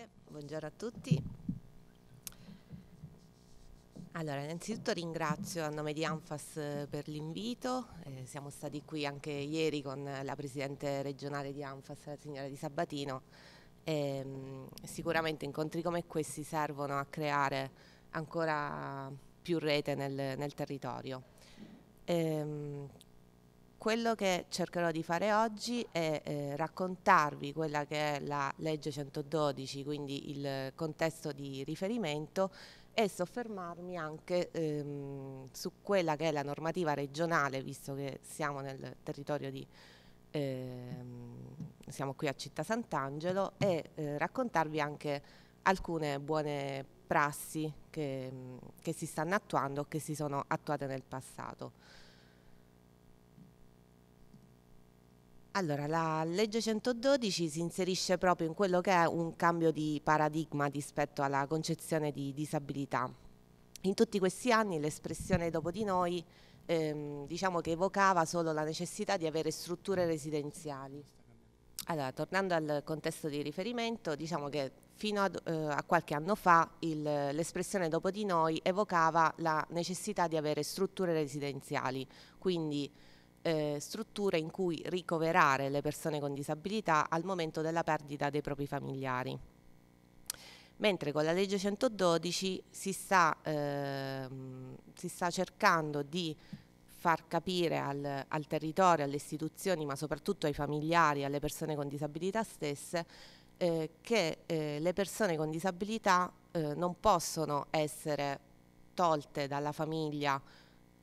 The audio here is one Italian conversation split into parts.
Presidente, buongiorno a tutti. Allora, innanzitutto ringrazio a nome di ANFAS eh, per l'invito, eh, siamo stati qui anche ieri con la Presidente regionale di ANFAS, la signora Di Sabatino, e, ehm, sicuramente incontri come questi servono a creare ancora più rete nel, nel territorio. E, ehm, quello che cercherò di fare oggi è eh, raccontarvi quella che è la legge 112, quindi il contesto di riferimento e soffermarmi anche ehm, su quella che è la normativa regionale, visto che siamo nel territorio di ehm, siamo qui a Città Sant'Angelo e eh, raccontarvi anche alcune buone prassi che, che si stanno attuando o che si sono attuate nel passato. Allora, la legge 112 si inserisce proprio in quello che è un cambio di paradigma rispetto alla concezione di disabilità. In tutti questi anni l'espressione dopo di noi ehm, diciamo che evocava solo la necessità di avere strutture residenziali. Allora, tornando al contesto di riferimento, diciamo che fino ad, eh, a qualche anno fa l'espressione dopo di noi evocava la necessità di avere strutture residenziali, quindi eh, strutture in cui ricoverare le persone con disabilità al momento della perdita dei propri familiari. Mentre con la legge 112 si sta, eh, si sta cercando di far capire al, al, territorio, alle istituzioni, ma soprattutto ai familiari, alle persone con disabilità stesse, eh, che eh, le persone con disabilità eh, non possono essere tolte dalla famiglia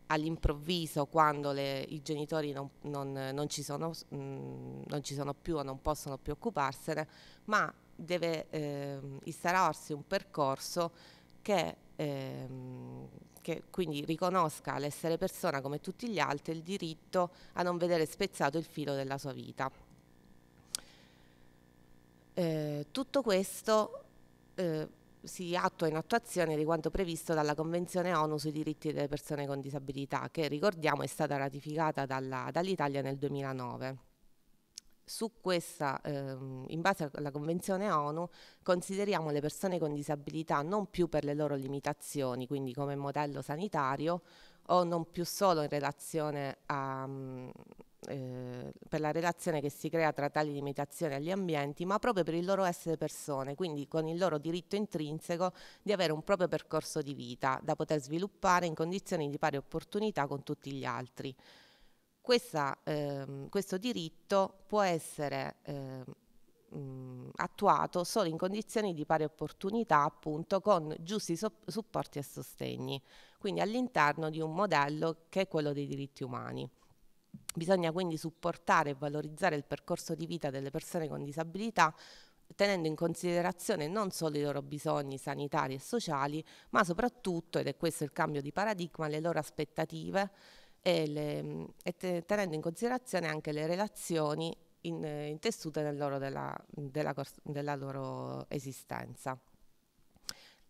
all'improvviso quando le, i genitori non, non, non, ci sono, mh, mm, non, ci sono, più o non possono più occuparsene, ma deve eh, instaurarsi un percorso che, eh, che quindi riconosca all'essere persona come tutti gli altri il diritto a non vedere spezzato il filo della sua vita. Eh, tutto questo eh, si attua in attuazione di quanto previsto dalla Convenzione ONU sui diritti delle persone con disabilità, che ricordiamo è stata ratificata dall'Italia nel 2009. Questa, ehm, in base alla Convenzione ONU, consideriamo le persone con disabilità non più per le loro limitazioni, quindi come modello sanitario, o non più solo in relazione a, mm, eh, per la relazione che si crea tra tali limitazioni agli ambienti, ma proprio per il loro essere persone, quindi con il loro diritto intrinseco di avere un proprio percorso di vita da poter sviluppare in condizioni di pari opportunità con tutti gli altri. Questa, ehm, questo diritto può essere eh, attuato solo in condizioni di pari opportunità, appunto, con giusti supporti e sostegni quindi all'interno di un modello che è quello dei diritti umani. Bisogna quindi supportare e valorizzare il percorso di vita delle persone con disabilità tenendo in considerazione non solo i loro bisogni sanitari e sociali, ma soprattutto, ed è questo il cambio di paradigma, le loro aspettative e, le, e tenendo in considerazione anche le relazioni in, intessute nel loro della, della, della loro esistenza.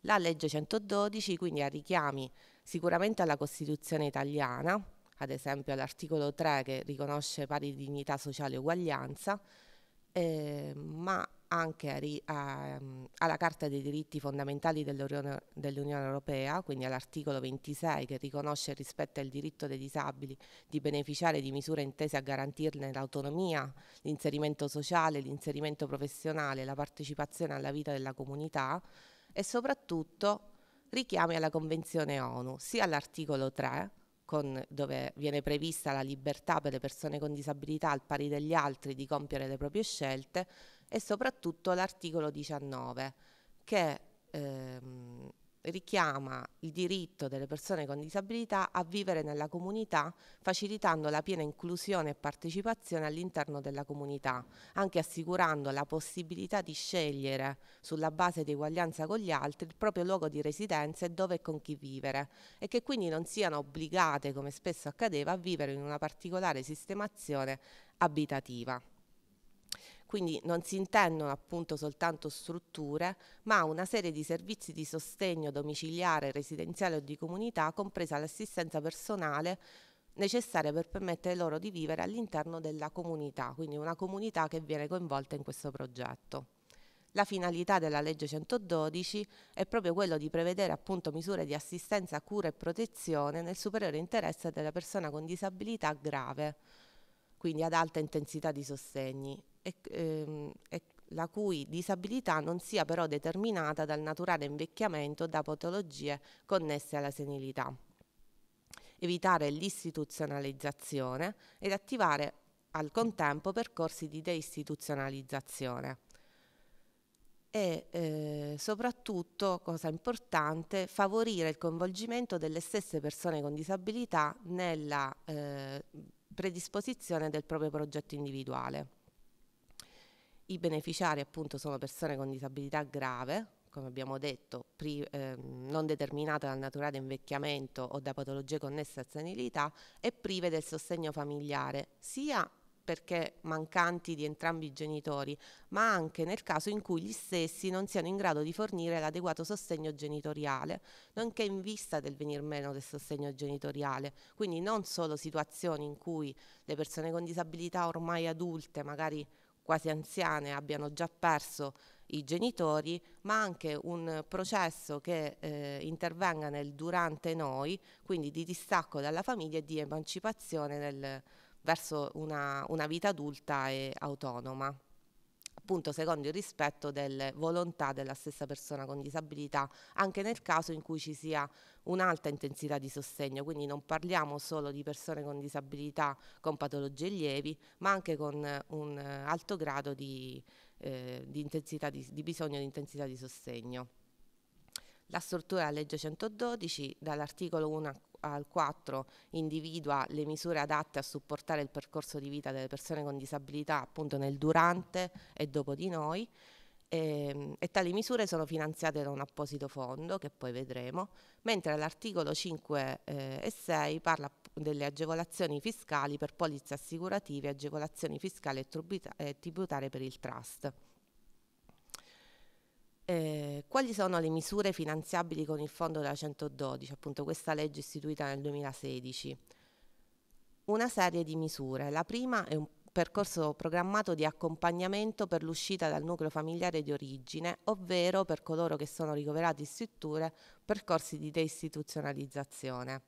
La legge 112 quindi ha richiami sicuramente alla Costituzione italiana, ad esempio all'articolo 3 che riconosce pari dignità sociale e uguaglianza, eh, ma anche a, ehm, alla Carta dei diritti fondamentali dell'Unione Europea, quindi all'articolo 26 che riconosce e rispetta il diritto dei disabili di beneficiare di misure intese a garantirne l'autonomia, l'inserimento sociale, l'inserimento professionale, la partecipazione alla vita della comunità e soprattutto richiami alla Convenzione ONU, sia all'articolo 3, con, dove viene prevista la libertà per le persone con disabilità al pari degli altri di compiere le proprie scelte, e soprattutto l'articolo 19, che ehm, richiama il diritto delle persone con disabilità a vivere nella comunità facilitando la piena inclusione e partecipazione all'interno della comunità, anche assicurando la possibilità di scegliere sulla base di uguaglianza con gli altri il proprio luogo di residenza e dove e con chi vivere e che quindi non siano obbligate, come spesso accadeva, a vivere in una particolare sistemazione abitativa quindi non si intendono appunto soltanto strutture, ma una serie di servizi di sostegno domiciliare, residenziale o di comunità, compresa l'assistenza personale necessaria per permettere loro di vivere all'interno della comunità, quindi una comunità che viene coinvolta in questo progetto. La finalità della legge 112 è proprio quello di prevedere appunto misure di assistenza, cura e protezione nel superiore interesse della persona con disabilità grave, quindi ad alta intensità di sostegni, e, ehm, e la cui disabilità non sia però determinata dal naturale invecchiamento da patologie connesse alla senilità. Evitare l'istituzionalizzazione ed attivare al contempo percorsi di deistituzionalizzazione e eh, soprattutto, cosa importante, favorire il coinvolgimento delle stesse persone con disabilità nella eh, predisposizione del proprio progetto individuale. I beneficiari appunto sono persone con disabilità grave, come abbiamo detto, eh, non determinata dal naturale invecchiamento o da patologie connesse a senilità e prive del sostegno familiare, sia perché mancanti di entrambi i genitori, ma anche nel caso in cui gli stessi non siano in grado di fornire l'adeguato sostegno genitoriale, nonché in vista del venir meno del sostegno genitoriale. Quindi non solo situazioni in cui le persone con disabilità ormai adulte, magari quasi anziane, abbiano già perso i genitori, ma anche un processo che eh, intervenga nel durante noi, quindi di distacco dalla famiglia e di emancipazione nel, verso una, una vita adulta e autonoma appunto secondo il rispetto delle volontà della stessa persona con disabilità, anche nel caso in cui ci sia un'alta intensità di sostegno, quindi non parliamo solo di persone con disabilità con patologie lievi, ma anche con un alto grado di, eh, di, di, di bisogno di intensità di sostegno. La struttura della legge 112 dall'articolo 1 a al 4 individua le misure adatte a supportare il percorso di vita delle persone con disabilità appunto nel durante e dopo di noi e, ehm, e tali misure sono finanziate da un apposito fondo che poi vedremo, mentre l'articolo 5 eh, e 6 parla delle agevolazioni fiscali per polizze assicurative, agevolazioni fiscali e tributarie per il trust. Eh, quali sono le misure finanziabili con il fondo della 112, appunto questa legge istituita nel 2016? Una serie di misure. La prima è un percorso programmato di accompagnamento per l'uscita dal nucleo familiare di origine, ovvero per coloro che sono ricoverati in strutture percorsi di deistituzionalizzazione.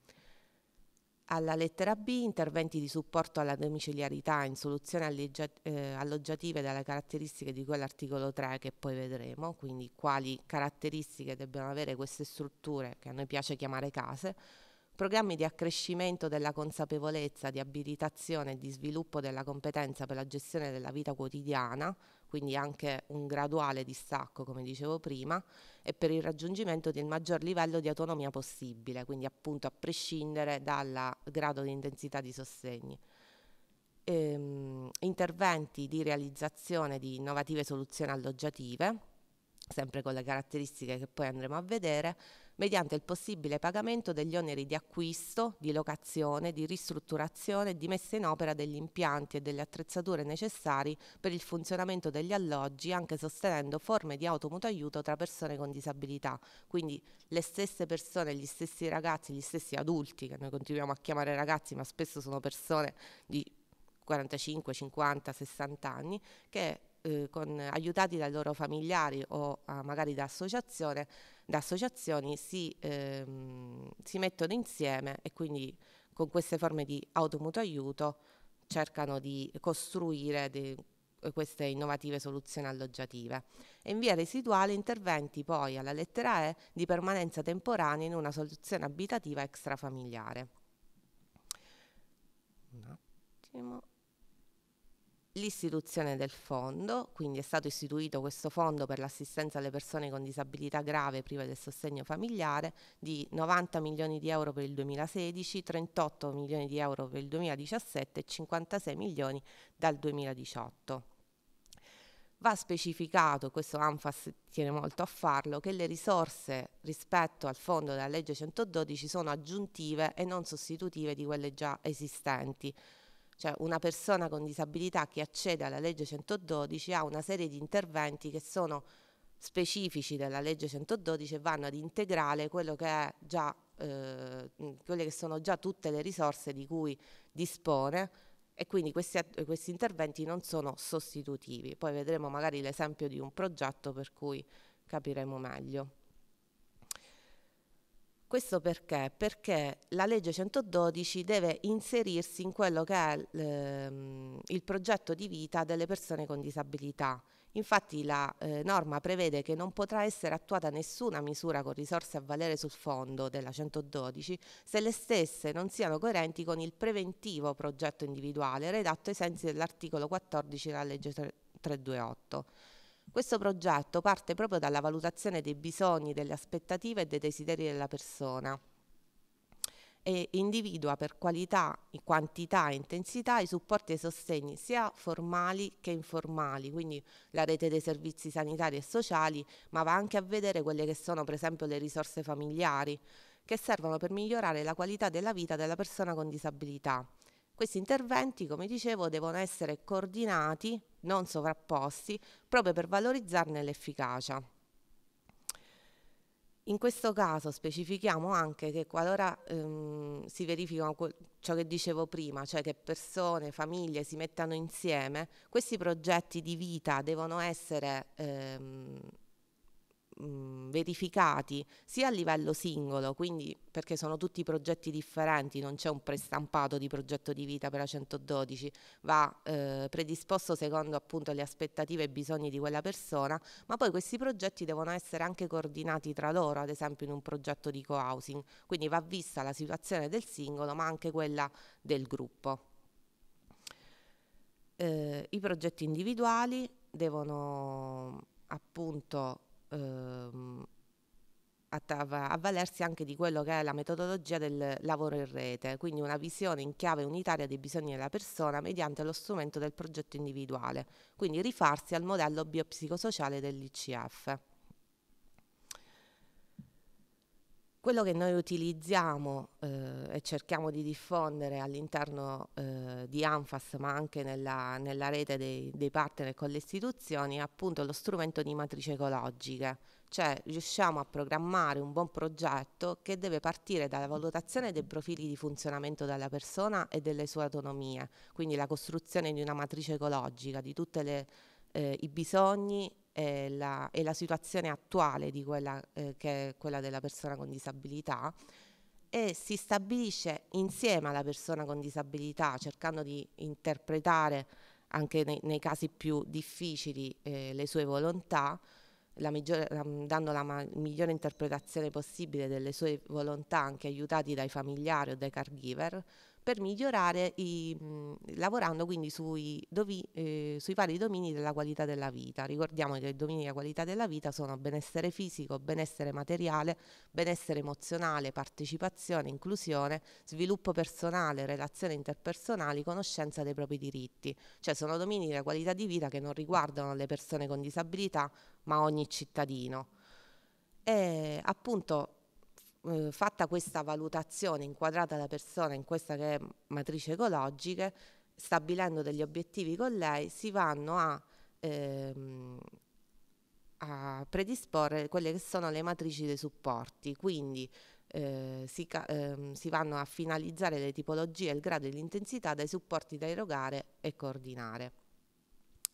Alla lettera B, interventi di supporto alla domiciliarità in soluzioni alleggiat- eh, alloggiative dalle caratteristiche di quell'articolo 3 che poi vedremo, quindi quali caratteristiche debbano avere queste strutture che a noi piace chiamare case, programmi di accrescimento della consapevolezza, di abilitazione e di sviluppo della competenza per la gestione della vita quotidiana, quindi anche un graduale distacco, come dicevo prima, e per il raggiungimento del maggior livello di autonomia possibile, quindi appunto a prescindere dal grado di intensità di sostegni. Ehm, interventi di realizzazione di innovative soluzioni alloggiative, sempre con le caratteristiche che poi andremo a vedere, mediante il possibile pagamento degli oneri di acquisto, di locazione, di ristrutturazione e di messa in opera degli impianti e delle attrezzature necessari per il funzionamento degli alloggi, anche sostenendo forme di automuto aiuto tra persone con disabilità. Quindi le stesse persone, gli stessi ragazzi, gli stessi adulti, che noi continuiamo a chiamare ragazzi, ma spesso sono persone di 45, 50, 60 anni, che eh, con, aiutati dai loro familiari o ah, magari da, da associazioni si, ehm, si, mettono insieme e quindi con queste forme di automuto aiuto cercano di costruire de, queste innovative soluzioni alloggiative. E in via residuale interventi poi alla lettera E di permanenza temporanea in una soluzione abitativa extrafamiliare. Un attimo l'istituzione del fondo, quindi è stato istituito questo fondo per l'assistenza alle persone con disabilità grave prive del sostegno familiare di 90 milioni di euro per il 2016, 38 milioni di euro per il 2017 e 56 milioni dal 2018. Va specificato, questo ANFAS tiene molto a farlo, che le risorse rispetto al fondo della legge 112 sono aggiuntive e non sostitutive di quelle già esistenti, cioè una persona con disabilità che accede alla legge 112 ha una serie di interventi che sono specifici della legge 112 e vanno ad integrare quello che è già, eh, quelle che sono già tutte le risorse di cui dispone e quindi questi, questi interventi non sono sostitutivi. Poi vedremo magari l'esempio di un progetto per cui capiremo meglio. Questo perché? Perché la legge 112 deve inserirsi in quello che è ehm, il progetto di vita delle persone con disabilità. Infatti la eh, norma prevede che non potrà essere attuata nessuna misura con risorse a valere sul fondo della 112 se le stesse non siano coerenti con il preventivo progetto individuale redatto ai sensi dell'articolo 14 della legge 328. Questo progetto parte proprio dalla valutazione dei bisogni, delle aspettative e dei desideri della persona e individua per qualità, quantità e intensità i supporti e i sostegni sia formali che informali, quindi la rete dei servizi sanitari e sociali, ma va anche a vedere quelle che sono per esempio le risorse familiari che servono per migliorare la qualità della vita della persona con disabilità. Questi interventi, come dicevo, devono essere coordinati, non sovrapposti, proprio per valorizzarne l'efficacia. In questo caso specifichiamo anche che qualora ehm, si verifica ciò che dicevo prima, cioè che persone, famiglie si mettano insieme, questi progetti di vita devono essere ehm, mh, verificati sia a livello singolo, quindi perché sono tutti progetti differenti, non c'è un prestampato di progetto di vita per la 112, va eh, predisposto secondo appunto le aspettative e i bisogni di quella persona, ma poi questi progetti devono essere anche coordinati tra loro, ad esempio in un progetto di co-housing, quindi va vista la situazione del singolo ma anche quella del gruppo. Eh, I progetti individuali devono appunto ehm, avvalersi anche di quello che è la metodologia del lavoro in rete, quindi una visione in chiave unitaria dei bisogni della persona mediante lo strumento del progetto individuale, quindi rifarsi al modello biopsicosociale dell'ICF. Quello che noi utilizziamo eh, e cerchiamo di diffondere all'interno eh, di ANFAS ma anche nella, nella rete dei, dei, partner con le istituzioni è appunto lo strumento di matrice ecologica. cioè riusciamo a programmare un buon progetto che deve partire dalla valutazione dei profili di funzionamento della persona e delle sue autonomie, quindi la costruzione di una matrice ecologica, di tutti eh, i bisogni è la, e la situazione attuale di quella eh, che è quella della persona con disabilità e si stabilisce insieme alla persona con disabilità cercando di interpretare anche nei, nei casi più difficili eh, le sue volontà, la migliore, dando la migliore interpretazione possibile delle sue volontà anche aiutati dai familiari o dai caregiver per migliorare i, mh, lavorando quindi sui, dovi, eh, sui, vari domini della qualità della vita. Ricordiamo che i domini della qualità della vita sono benessere fisico, benessere materiale, benessere emozionale, partecipazione, inclusione, sviluppo personale, relazioni interpersonali, conoscenza dei propri diritti. Cioè sono domini della qualità di vita che non riguardano le persone con disabilità ma ogni cittadino. E appunto eh, fatta questa valutazione, inquadrata la persona in questa che è matrice ecologica, stabilendo degli obiettivi con lei, si vanno a, ehm, a predisporre quelle che sono le matrici dei supporti. Quindi eh, si, ehm, si, vanno a finalizzare le tipologie, il grado e l'intensità dei supporti da erogare e coordinare.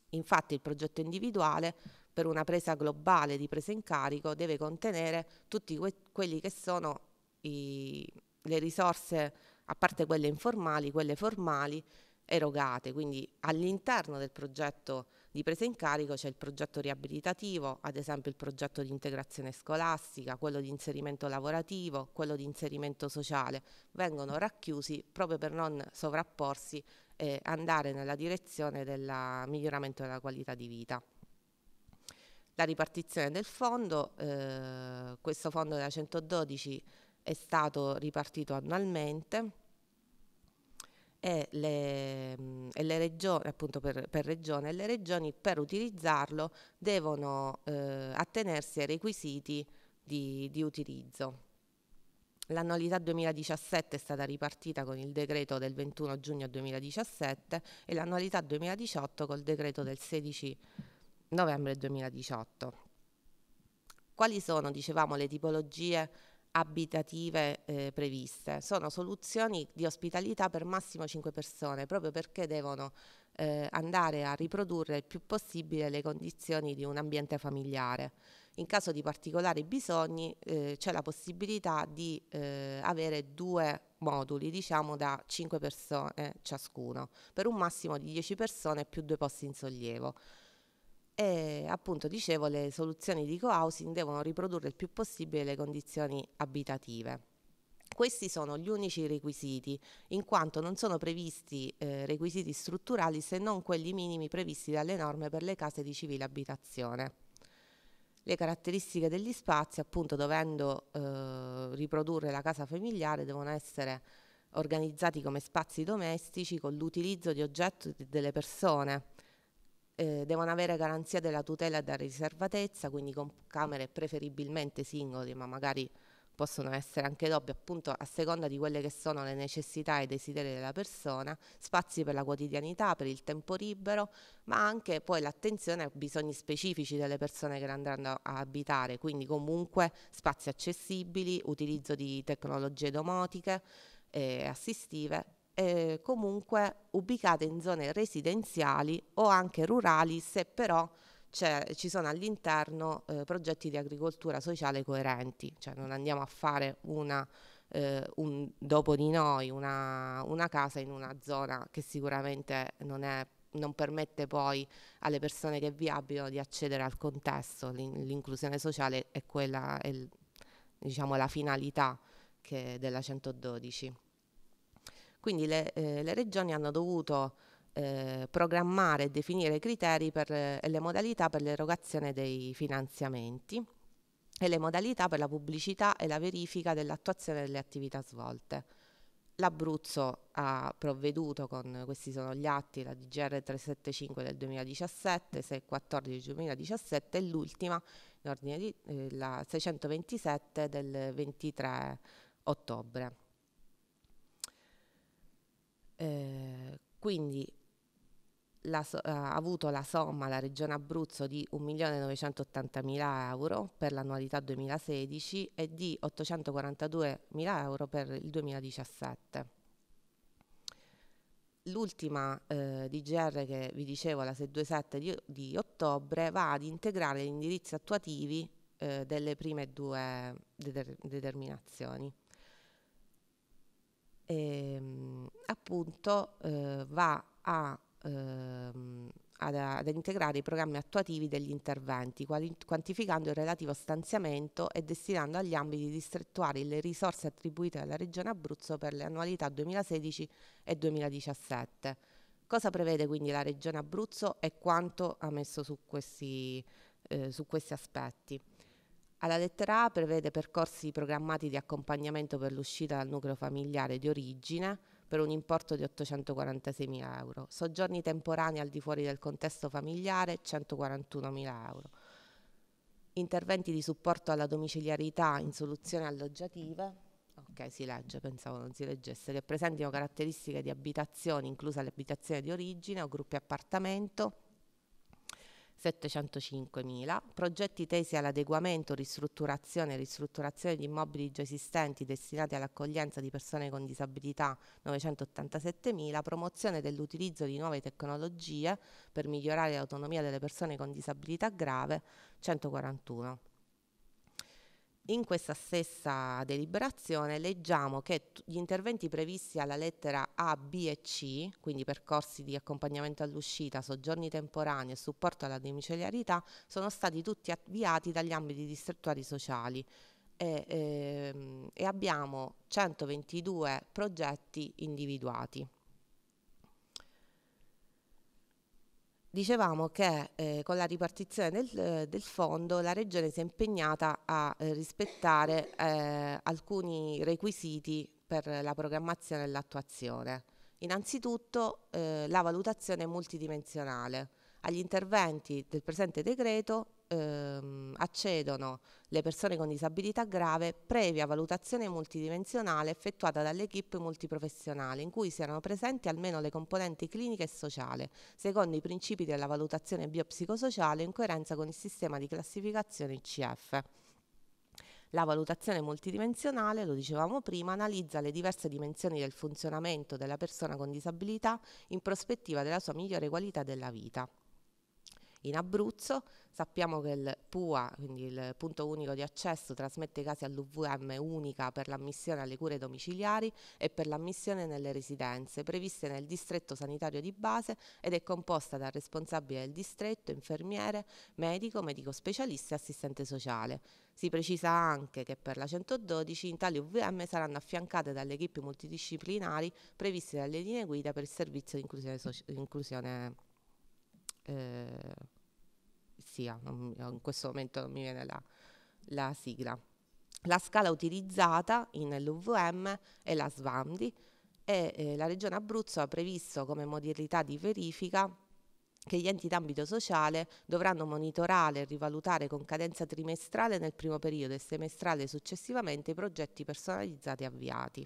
Infatti il progetto individuale per una presa globale di presa in carico deve contenere tutti que quelli che sono i, le risorse, a parte quelle informali, quelle formali, erogate. Quindi all'interno del progetto di presa in carico c'è il progetto riabilitativo, ad esempio il progetto di integrazione scolastica, quello di inserimento lavorativo, quello di inserimento sociale. Vengono racchiusi proprio per non sovrapporsi e andare nella direzione del miglioramento della qualità di vita la ripartizione del fondo, eh, questo fondo della 112 è stato ripartito annualmente e le, mm, e le regioni, appunto per, per, regione, e le regioni per utilizzarlo devono eh, attenersi ai requisiti di, di utilizzo. L'annualità 2017 è stata ripartita con il decreto del 21 giugno 2017 e l'annualità 2018 col decreto del 16 giugno novembre 2018. Quali sono, dicevamo, le tipologie abitative eh, previste? Sono soluzioni di ospitalità per massimo 5 persone, proprio perché devono eh, andare a riprodurre il più possibile le condizioni di un ambiente familiare. In caso di particolari bisogni eh, c'è la possibilità di eh, avere due moduli, diciamo da 5 persone ciascuno, per un massimo di 10 persone più due posti in sollievo e appunto dicevo le soluzioni di co-housing devono riprodurre il più possibile le condizioni abitative. Questi sono gli unici requisiti, in quanto non sono previsti eh, requisiti strutturali se non quelli minimi previsti dalle norme per le case di civile abitazione. Le caratteristiche degli spazi, appunto dovendo eh, riprodurre la casa familiare, devono essere organizzati come spazi domestici con l'utilizzo di oggetti delle persone, eh, devono avere garanzia della tutela e della riservatezza, quindi con camere preferibilmente singole, ma magari possono essere anche doppie, appunto a seconda di quelle che sono le necessità e i desideri della persona, spazi per la quotidianità, per il tempo libero, ma anche poi l'attenzione ai bisogni specifici delle persone che andranno a abitare, quindi comunque spazi accessibili, utilizzo di tecnologie domotiche e eh, assistive eh, comunque ubicate in zone residenziali o anche rurali se però ci sono all'interno eh, progetti di agricoltura sociale coerenti, cioè non andiamo a fare una, eh, un, dopo di noi una, una, casa in una zona che sicuramente non, è, non permette poi alle persone che vi abitano di accedere al contesto, l'inclusione sociale è quella, è, diciamo, la finalità della 112. Quindi le, eh, le regioni hanno dovuto eh, programmare e definire i criteri per, eh, e le modalità per l'erogazione dei finanziamenti e le modalità per la pubblicità e la verifica dell'attuazione delle attività svolte. L'Abruzzo ha provveduto con, questi sono gli atti, la DGR 375 del 2017, 614 del 2017 e l'ultima, eh, la 627 del 23 ottobre. Eh, quindi la, eh, ha avuto la somma la Regione Abruzzo di 1.980.000 euro per l'annualità 2016 e di 842.000 euro per il 2017. L'ultima eh, DGR che vi dicevo, la 627 di, di, ottobre, va ad integrare gli indirizzi attuativi eh, delle prime due deter- determinazioni ehm, appunto eh, va a, ehm, ad, ad, integrare i programmi attuativi degli interventi, quali, quantificando il relativo stanziamento e destinando agli ambiti distrettuali le risorse attribuite alla Regione Abruzzo per le annualità 2016 e 2017. Cosa prevede quindi la Regione Abruzzo e quanto ha messo su questi, eh, su questi aspetti? Alla lettera A prevede percorsi programmati di accompagnamento per l'uscita dal nucleo familiare di origine per un importo di 846.000 euro, soggiorni temporanei al di fuori del contesto familiare 141.000 euro, interventi di supporto alla domiciliarità in soluzioni alloggiative ok si legge, pensavo non si leggesse, che presentino caratteristiche di abitazioni, inclusa l'abitazione di origine o gruppi appartamento, 705.000, progetti tesi all'adeguamento, ristrutturazione e ristrutturazione di immobili già esistenti destinati all'accoglienza di persone con disabilità 987.000, promozione dell'utilizzo di nuove tecnologie per migliorare l'autonomia delle persone con disabilità grave 141. In questa stessa deliberazione leggiamo che gli interventi previsti alla lettera A, B e C, quindi percorsi di accompagnamento all'uscita, soggiorni temporanei e supporto alla domiciliarità, sono stati tutti avviati dagli ambiti distrettuali sociali e, ehm, e abbiamo 122 progetti individuati. Dicevamo che eh, con la ripartizione del, eh, del, fondo la Regione si è impegnata a eh, rispettare eh, alcuni requisiti per la programmazione e l'attuazione. Innanzitutto eh, la valutazione multidimensionale. Agli interventi del presente decreto ehm, accedono le persone con disabilità grave previa valutazione multidimensionale effettuata dall'equipe multiprofessionale in cui siano presenti almeno le componenti clinica e sociale, secondo i principi della valutazione biopsicosociale in coerenza con il sistema di classificazione ICF. La valutazione multidimensionale, lo dicevamo prima, analizza le diverse dimensioni del funzionamento della persona con disabilità in prospettiva della sua migliore qualità della vita in Abruzzo. Sappiamo che il PUA, quindi il punto unico di accesso, trasmette i casi all'UVM unica per l'ammissione alle cure domiciliari e per l'ammissione nelle residenze, previste nel distretto sanitario di base ed è composta dal responsabile del distretto, infermiere, medico, medico specialista e assistente sociale. Si precisa anche che per la 112 in tali UVM saranno affiancate dalle equip multidisciplinari previste dalle linee guida per il servizio di inclusione, sociale. inclusione eh, sia, in questo momento non mi viene la, la sigla. La scala utilizzata in LVM è la SVAMDI e eh, la Regione Abruzzo ha previsto come modalità di verifica che gli enti d'ambito sociale dovranno monitorare e rivalutare con cadenza trimestrale nel primo periodo e semestrale successivamente i progetti personalizzati avviati.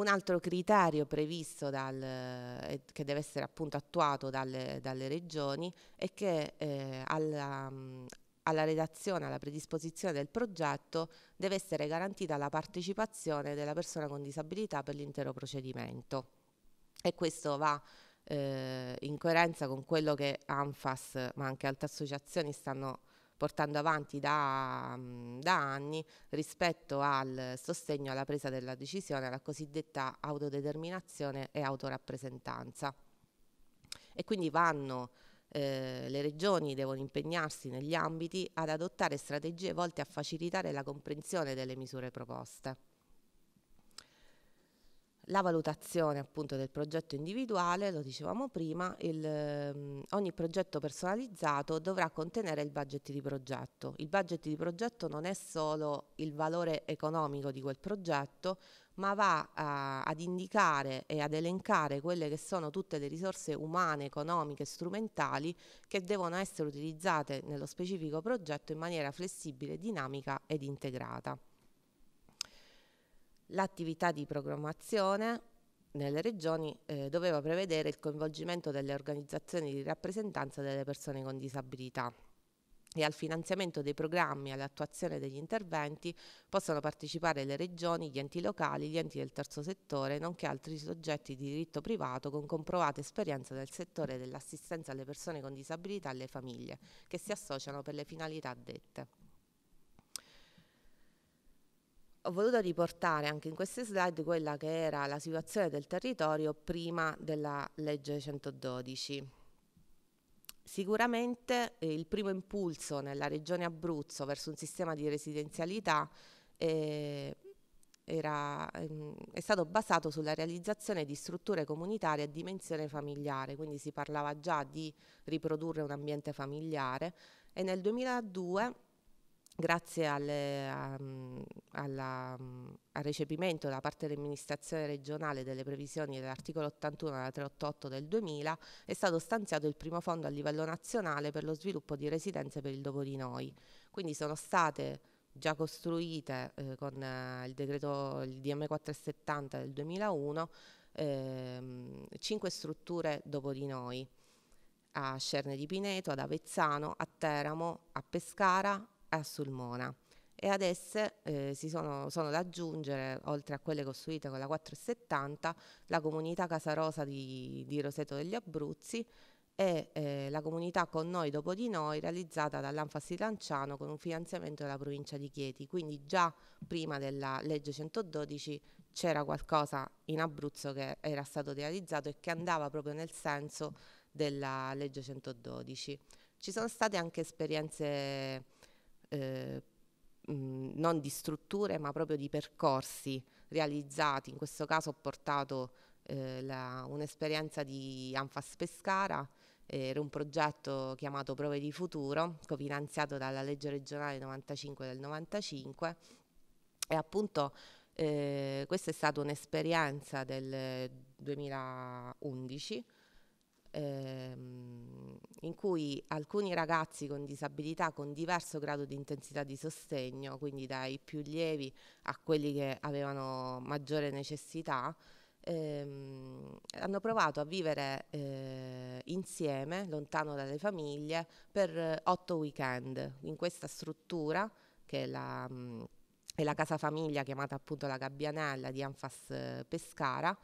Un altro criterio previsto dal, eh, che deve essere appunto attuato dalle, dalle regioni è che eh, alla, mm, alla redazione, alla predisposizione del progetto deve essere garantita la partecipazione della persona con disabilità per l'intero procedimento e questo va eh, in coerenza con quello che ANFAS ma anche altre associazioni stanno facendo portando avanti da, mm, da anni rispetto al sostegno alla presa della decisione, alla cosiddetta autodeterminazione e autorappresentanza. E quindi vanno eh, le regioni devono impegnarsi negli ambiti ad adottare strategie volte a facilitare la comprensione delle misure proposte la valutazione appunto del progetto individuale, lo dicevamo prima, il, ehm, ogni progetto personalizzato dovrà contenere il budget di progetto. Il budget di progetto non è solo il valore economico di quel progetto, ma va a, ad indicare e ad elencare quelle che sono tutte le risorse umane, economiche, strumentali che devono essere utilizzate nello specifico progetto in maniera flessibile, dinamica ed integrata. L'attività di programmazione nelle regioni eh, doveva prevedere il coinvolgimento delle organizzazioni di rappresentanza delle persone con disabilità e al finanziamento dei programmi e all'attuazione degli interventi possono partecipare le regioni, gli enti locali, gli enti del terzo settore, nonché altri soggetti di diritto privato con comprovata esperienza nel settore dell'assistenza alle persone con disabilità e alle famiglie, che si associano per le finalità dette ho voluto riportare anche in queste slide quella che era la situazione del territorio prima della legge 112. Sicuramente eh, il primo impulso nella regione Abruzzo verso un sistema di residenzialità eh, era, ehm, è stato basato sulla realizzazione di strutture comunitarie a dimensione familiare, quindi si parlava già di riprodurre un ambiente familiare e nel 2002 grazie alle, ehm, a, alla, mm, al recepimento da parte dell'amministrazione regionale delle previsioni dell'articolo 81 della 388 del 2000 è stato stanziato il primo fondo a livello nazionale per lo sviluppo di residenze per il dopo di noi. Quindi sono state già costruite eh, con eh, il decreto il DM 470 del 2001 ehm, 5 strutture dopo di noi a Cerne di Pineto, ad Avezzano, a Teramo, a Pescara, a Sulmona e ad esse eh, sono, sono, da aggiungere, oltre a quelle costruite con la 470, la comunità Casarosa di, di Roseto degli Abruzzi e eh, la comunità Con noi dopo di noi realizzata dall'Anfassi Lanciano con un finanziamento della provincia di Chieti. Quindi già prima della legge 112 c'era qualcosa in Abruzzo che era stato realizzato e che andava proprio nel senso della legge 112. Ci sono state anche esperienze eh, non di strutture ma proprio di percorsi realizzati. In questo caso ho portato eh, la, un'esperienza di Anfas Pescara, eh, era un progetto chiamato Prove di Futuro, cofinanziato dalla legge regionale 95 del 95 e appunto eh, questa è stata un'esperienza del 2011 ehm, in cui alcuni ragazzi con disabilità con diverso grado di intensità di sostegno, quindi dai più lievi a quelli che avevano maggiore necessità, ehm, hanno provato a vivere eh, insieme, lontano dalle famiglie, per otto weekend in questa struttura che è la... Mh, mm, è la casa famiglia chiamata appunto la Gabbianella di Anfas eh, Pescara,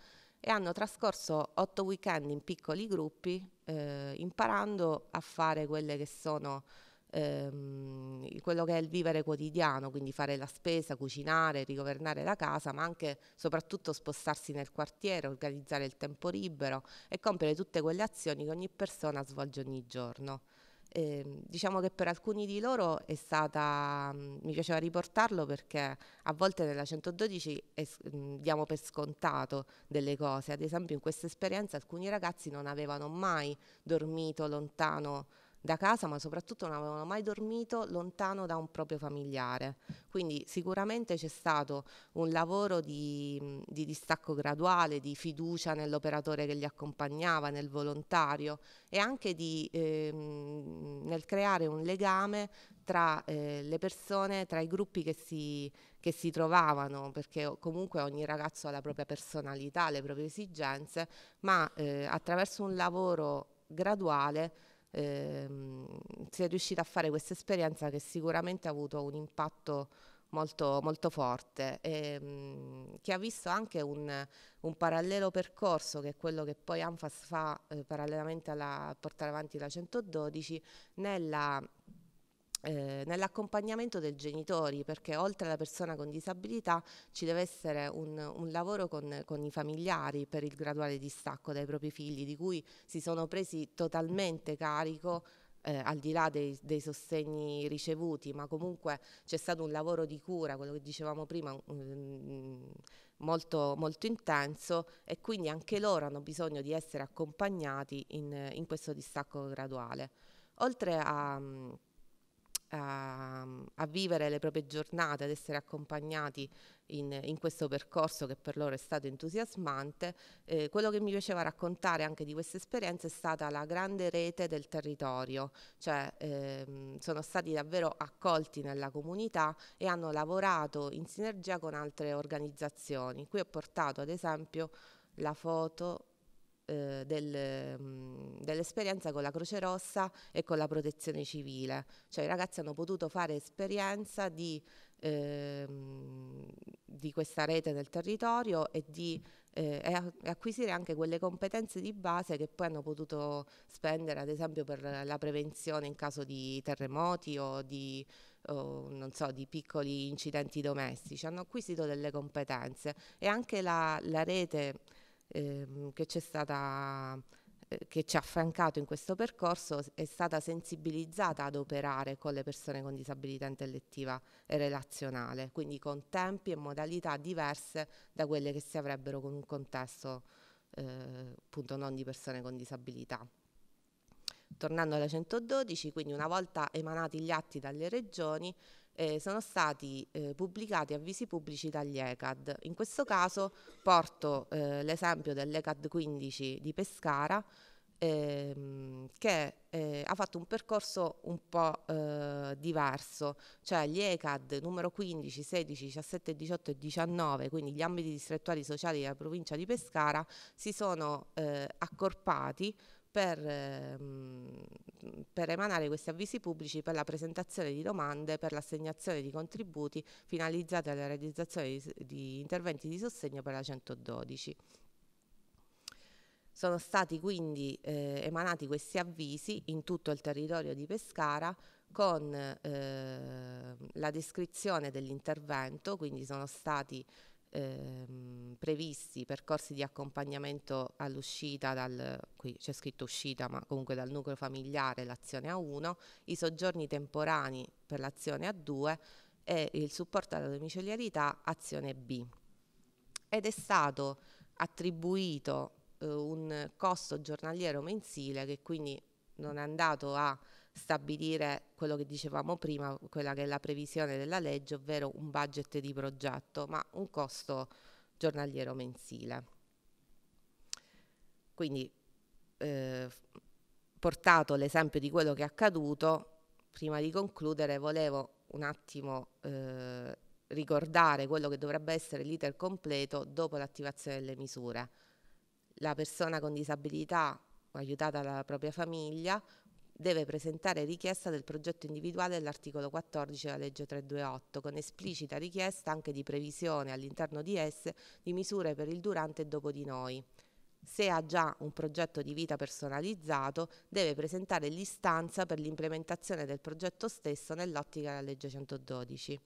e hanno trascorso otto weekend in piccoli gruppi eh, imparando a fare quelle che sono ehm, quello che è il vivere quotidiano, quindi fare la spesa, cucinare, rigovernare la casa, ma anche soprattutto spostarsi nel quartiere, organizzare il tempo libero e compiere tutte quelle azioni che ogni persona svolge ogni giorno. Eh, diciamo che per alcuni di loro è stata, mh, mm, mi piaceva riportarlo perché a volte nella 112 es- mm, diamo per scontato delle cose, ad esempio in questa esperienza alcuni ragazzi non avevano mai dormito lontano da casa, ma soprattutto non avevano mai dormito lontano da un proprio familiare. Quindi sicuramente c'è stato un lavoro di, di distacco graduale, di fiducia nell'operatore che li accompagnava, nel volontario e anche di, ehm, nel creare un legame tra eh, le persone, tra i gruppi che si, che si, trovavano, perché comunque ogni ragazzo ha la propria personalità, le proprie esigenze, ma eh, attraverso un lavoro graduale ehm, si è riuscita a fare questa esperienza che sicuramente ha avuto un impatto molto, molto forte, ehm, che ha visto anche un, un, parallelo percorso che è quello che poi ANFAS fa eh, parallelamente a portare avanti la 112 nella eh, nell'accompagnamento dei genitori, perché oltre alla persona con disabilità ci deve essere un, un lavoro con, con, i familiari per il graduale distacco dai propri figli, di cui si sono presi totalmente carico. Eh, al di là dei, dei, sostegni ricevuti, ma comunque c'è stato un lavoro di cura, quello che dicevamo prima, um, molto, molto, intenso e quindi anche loro hanno bisogno di essere accompagnati in, in questo distacco graduale. Oltre a... Um, a, ehm, a, vivere le proprie giornate, ad essere accompagnati in, in questo percorso che per loro è stato entusiasmante. Eh, quello che mi piaceva raccontare anche di questa esperienza è stata la grande rete del territorio, cioè ehm, sono stati davvero accolti nella comunità e hanno lavorato in sinergia con altre organizzazioni. Qui ho portato ad esempio la foto eh, del, mh, mm, dell'esperienza con la Croce Rossa e con la protezione civile, cioè i ragazzi hanno potuto fare esperienza di, ehm, di questa rete nel territorio e di eh, e acquisire anche quelle competenze di base che poi hanno potuto spendere ad esempio per la prevenzione in caso di terremoti o di, o, so, di piccoli incidenti domestici, hanno acquisito delle competenze e anche la, la rete Ehm, che c'è stata eh, che ci ha affiancato in questo percorso è stata sensibilizzata ad operare con le persone con disabilità intellettiva e relazionale, quindi con tempi e modalità diverse da quelle che si avrebbero con un contesto eh, appunto non di persone con disabilità. Tornando alla 112, quindi una volta emanati gli atti dalle regioni, eh, sono stati eh, pubblicati avvisi pubblici dagli ECAD. In questo caso porto eh, l'esempio dell'ECAD 15 di Pescara ehm, che eh, ha fatto un percorso un po' eh, diverso, cioè gli ECAD numero 15, 16, 17, 18 e 19, quindi gli ambiti distrettuali sociali della provincia di Pescara, si sono eh, accorpati per, ehm, per, emanare questi avvisi pubblici per la presentazione di domande, per l'assegnazione di contributi finalizzati alla realizzazione di, di interventi di sostegno per la 112. Sono stati quindi eh, emanati questi avvisi in tutto il territorio di Pescara con eh, la descrizione dell'intervento, quindi sono stati ehm, previsti percorsi di accompagnamento all'uscita dal, qui c'è scritto uscita, ma comunque dal nucleo familiare, l'azione A1, i soggiorni temporanei per l'azione A2 e il supporto alla domiciliarità, azione B. Ed è stato attribuito eh, un costo giornaliero mensile che quindi non è andato a stabilire quello che dicevamo prima, quella che è la previsione della legge, ovvero un budget di progetto, ma un costo giornaliero mensile. Quindi, eh, portato l'esempio di quello che è accaduto, prima di concludere volevo un attimo eh, ricordare quello che dovrebbe essere l'iter completo dopo l'attivazione delle misure. La persona con disabilità aiutata dalla propria famiglia deve presentare richiesta del progetto individuale dell'articolo 14 della legge 328, con esplicita richiesta anche di previsione all'interno di esse di misure per il durante e dopo di noi. Se ha già un progetto di vita personalizzato, deve presentare l'istanza per l'implementazione del progetto stesso nell'ottica della legge 112.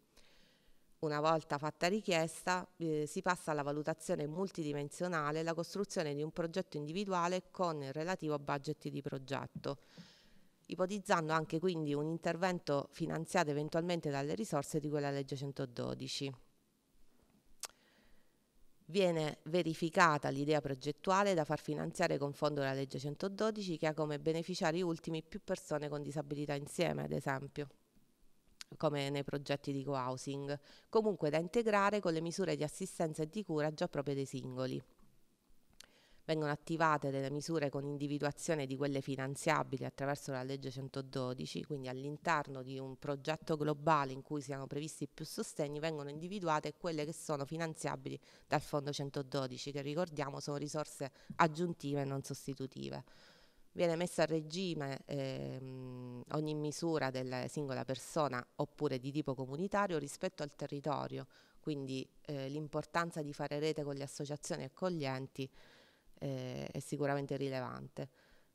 Una volta fatta richiesta, eh, si passa alla valutazione multidimensionale e la costruzione di un progetto individuale con il relativo budget di progetto ipotizzando anche quindi un intervento finanziato eventualmente dalle risorse di quella legge 112. Viene verificata l'idea progettuale da far finanziare con fondo la legge 112 che ha come beneficiari ultimi più persone con disabilità insieme, ad esempio come nei progetti di co-housing, comunque da integrare con le misure di assistenza e di cura già proprie dei singoli vengono attivate delle misure con individuazione di quelle finanziabili attraverso la legge 112, quindi all'interno di un progetto globale in cui siano previsti più sostegni vengono individuate quelle che sono finanziabili dal fondo 112, che ricordiamo sono risorse aggiuntive e non sostitutive. Viene messa a regime ehm, ogni misura della singola persona oppure di tipo comunitario rispetto al territorio, quindi eh, l'importanza di fare rete con le associazioni accoglienti eh, è sicuramente rilevante.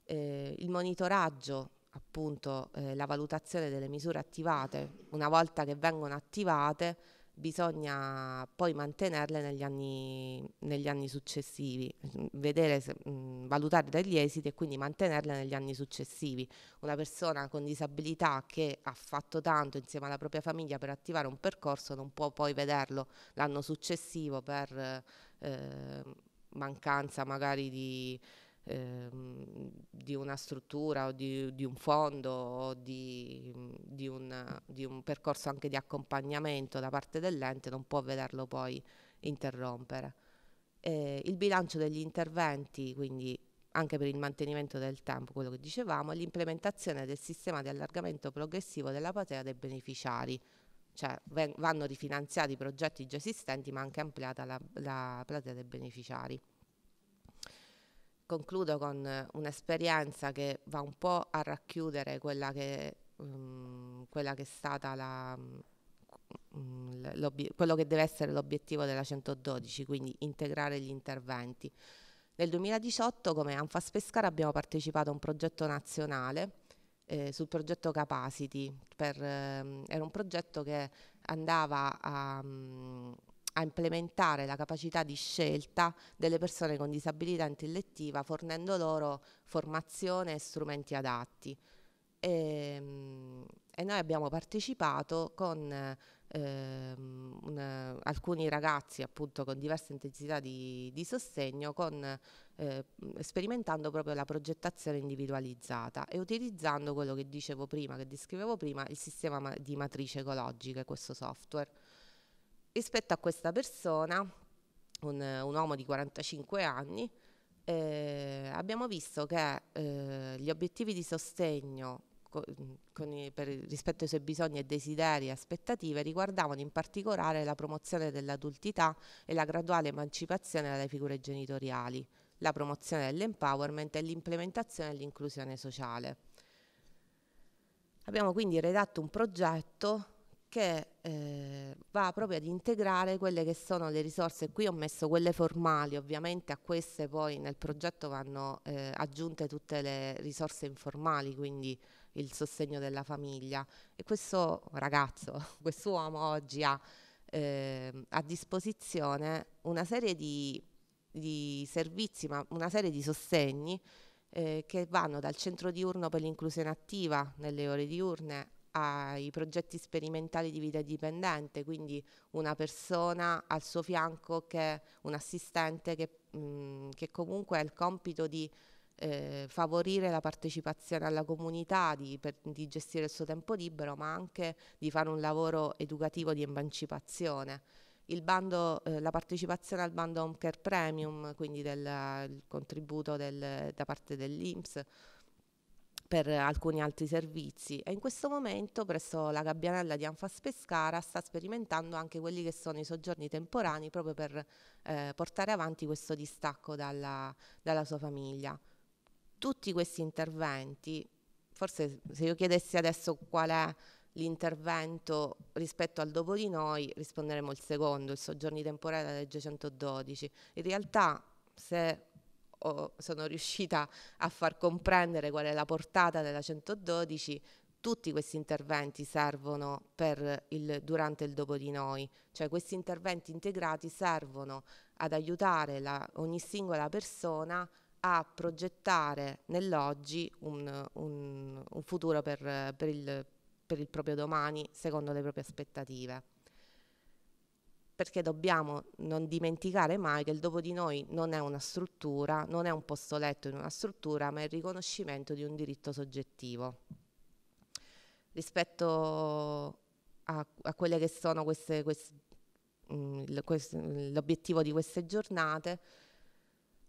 Eh, il monitoraggio, appunto eh, la valutazione delle misure attivate, una volta che vengono attivate bisogna poi mantenerle negli anni, negli anni successivi, vedere, se, mh, mm, valutare degli esiti e quindi mantenerle negli anni successivi. Una persona con disabilità che ha fatto tanto insieme alla propria famiglia per attivare un percorso non può poi vederlo l'anno successivo per... Eh, mancanza magari di, ehm, di una struttura o di, di un fondo o di un, di, un, percorso anche di accompagnamento da parte dell'ente non può vederlo poi interrompere. Eh, il bilancio degli interventi, quindi anche per il mantenimento del tempo, quello che dicevamo, è l'implementazione del sistema di allargamento progressivo della platea dei beneficiari cioè vanno rifinanziati i progetti già esistenti ma anche ampliata la, la platea dei beneficiari. Concludo con un'esperienza che va un po' a racchiudere quella che, um, quella che è stata la, mm, quello che deve essere l'obiettivo della 112, quindi integrare gli interventi. Nel 2018 come Anfas Pescara abbiamo partecipato a un progetto nazionale eh, sul progetto Capacity. Per, ehm, era un progetto che andava a, mm, a, implementare la capacità di scelta delle persone con disabilità intellettiva fornendo loro formazione e strumenti adatti. E, ehm, e noi abbiamo partecipato con ehm, un, alcuni ragazzi appunto con diverse intensità di, di sostegno con eh, sperimentando proprio la progettazione individualizzata e utilizzando quello che dicevo prima, che descrivevo prima, il sistema ma di matrice ecologica, questo software. Rispetto a questa persona, un, un uomo di 45 anni, eh, abbiamo visto che eh, gli obiettivi di sostegno i, per, rispetto ai suoi bisogni e desideri e aspettative riguardavano in particolare la promozione dell'adultità e la graduale emancipazione dalle figure genitoriali la promozione dell'empowerment e l'implementazione dell'inclusione sociale. Abbiamo quindi redatto un progetto che eh, va proprio ad integrare quelle che sono le risorse, qui ho messo quelle formali, ovviamente a queste poi nel progetto vanno eh, aggiunte tutte le risorse informali, quindi il sostegno della famiglia e questo ragazzo, quest'uomo oggi ha eh, a disposizione una serie di di servizi, ma una serie di sostegni eh, che vanno dal centro diurno per l'inclusione attiva nelle ore diurne ai progetti sperimentali di vita dipendente, quindi una persona al suo fianco che un assistente che, mh, mm, che comunque ha il compito di eh, favorire la partecipazione alla comunità, di, per, di, gestire il suo tempo libero, ma anche di fare un lavoro educativo di emancipazione bando, eh, la partecipazione al bando Home Care Premium, quindi del contributo del, da parte dell'Inps per alcuni altri servizi e in questo momento presso la Gabbianella di Anfas Pescara sta sperimentando anche quelli che sono i soggiorni temporanei proprio per eh, portare avanti questo distacco dalla, dalla sua famiglia. Tutti questi interventi, forse se io chiedessi adesso qual è l'intervento rispetto al dopo di noi, risponderemo il secondo, il soggiorno temporale della legge 112. In realtà se oh, sono riuscita a far comprendere qual è la portata della 112, tutti questi interventi servono per il, durante il dopo di noi, cioè questi interventi integrati servono ad aiutare la, ogni singola persona a progettare nell'oggi un, un, un, futuro per, per, il, per il proprio domani secondo le proprie aspettative. Perché dobbiamo non dimenticare mai che il dopo di noi non è una struttura, non è un posto letto in una struttura, ma è il riconoscimento di un diritto soggettivo. Rispetto a, a quelle che sono queste, queste, mh, mm, queste, l'obiettivo di queste giornate,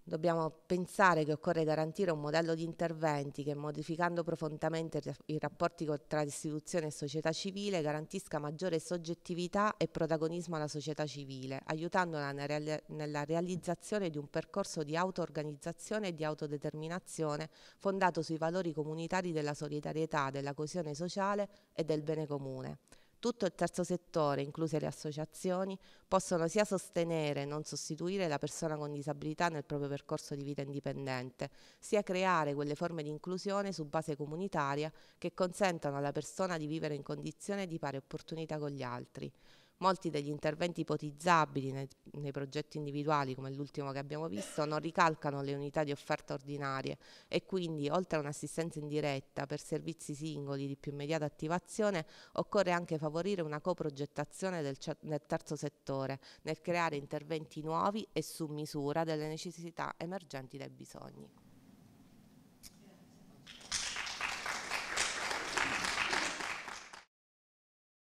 Dobbiamo pensare che occorre garantire un modello di interventi che, modificando profondamente i rapporti tra istituzione e società civile, garantisca maggiore soggettività e protagonismo alla società civile, aiutandola nella realizzazione di un percorso di auto-organizzazione e di autodeterminazione fondato sui valori comunitari della solidarietà, della coesione sociale e del bene comune. Tutto il terzo settore, incluse le associazioni, possono sia sostenere e non sostituire la persona con disabilità nel proprio percorso di vita indipendente, sia creare quelle forme di inclusione su base comunitaria che consentano alla persona di vivere in condizione di pari opportunità con gli altri. Molti degli interventi ipotizzabili nei, nei progetti individuali, come l'ultimo che abbiamo visto, non ricalcano le unità di offerta ordinarie e quindi, oltre a un'assistenza indiretta per servizi singoli di più immediata attivazione, occorre anche favorire una coprogettazione del, del terzo settore nel creare interventi nuovi e su misura delle necessità emergenti dai bisogni.